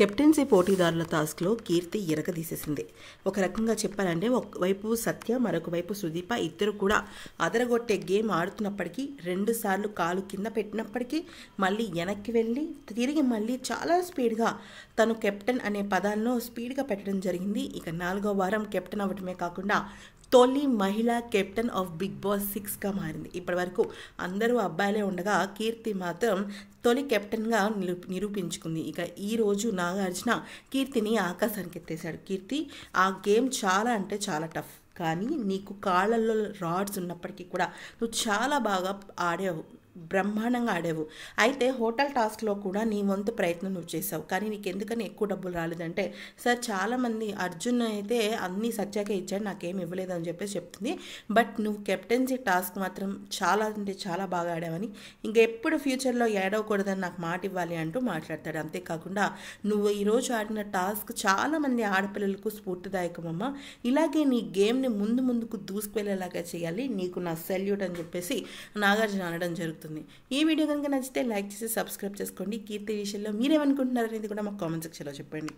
captaincy పోటీదారుల టాస్క్లో కీర్తి ఇరకదీసేసింది ఒక రకంగా చెప్పాలంటే ఒకవైపు సత్య మరొక వైపు సుదీప ఇద్దరు కూడా అదరగొట్టే గేమ్ ఆడుతున్నప్పటికీ రెండుసార్లు కాలు కింద పెట్టినప్పటికీ మళ్ళీ వెనక్కి వెళ్ళి తిరిగి మళ్ళీ చాలా స్పీడ్గా తను కెప్టెన్ అనే పదాలను స్పీడ్గా పెట్టడం జరిగింది ఇక నాలుగో వారం కెప్టెన్ అవ్వటమే కాకుండా తొలి మహిళా కెప్టెన్ ఆఫ్ బిగ్ బాస్ సిక్స్గా మారింది ఇప్పటివరకు అందరూ అబ్బాయిలే ఉండగా కీర్తి మాత్రం తొలి కెప్టెన్గా నిరూ నిరూపించుకుంది ఇక ఈరోజు నాగార్జున కీర్తిని ఆకాశానికి ఎత్తేసాడు కీర్తి ఆ గేమ్ చాలా అంటే చాలా టఫ్ కానీ నీకు కాళ్ళల్లో రాడ్స్ ఉన్నప్పటికీ కూడా నువ్వు చాలా బాగా ఆడేవు బ్రహ్మాండంగా ఆడావు అయితే హోటల్ టాస్క్లో కూడా నీ వంతు ప్రయత్నం నువ్వు చేసావు కానీ నీకు ఎందుకని ఎక్కువ డబ్బులు రాలేదంటే సార్ చాలామంది అర్జున్ అయితే అన్నీ సత్యాకే ఇచ్చాడు నాకేం ఇవ్వలేదు అని చెప్పేసి చెప్తుంది బట్ నువ్వు కెప్టెన్సీ టాస్క్ మాత్రం చాలా అంటే చాలా బాగా ఆడావని ఇంకా ఎప్పుడు ఫ్యూచర్లో ఏడవకూడదని నాకు మాట ఇవ్వాలి అంటూ మాట్లాడతాడు అంతేకాకుండా నువ్వు ఈరోజు ఆడిన టాస్క్ చాలామంది ఆడపిల్లలకు స్ఫూర్తిదాయకమమ్మ ఇలాగే నీ గేమ్ని ముందు ముందుకు దూసుకువెళ్ళేలాగా చేయాలి నీకు నా సెల్యూట్ అని చెప్పేసి నాగార్జున అనడం జరుగుతుంది అవుతుంది ఈ వీడియో కనుక నచ్చితే లైక్ చేసి సబ్స్క్రైబ్ చేసుకోండి కీర్తి విషయంలో మీరేమనుకుంటున్నారనేది కూడా మాకు కామెంట్ సెక్షన్లో చెప్పండి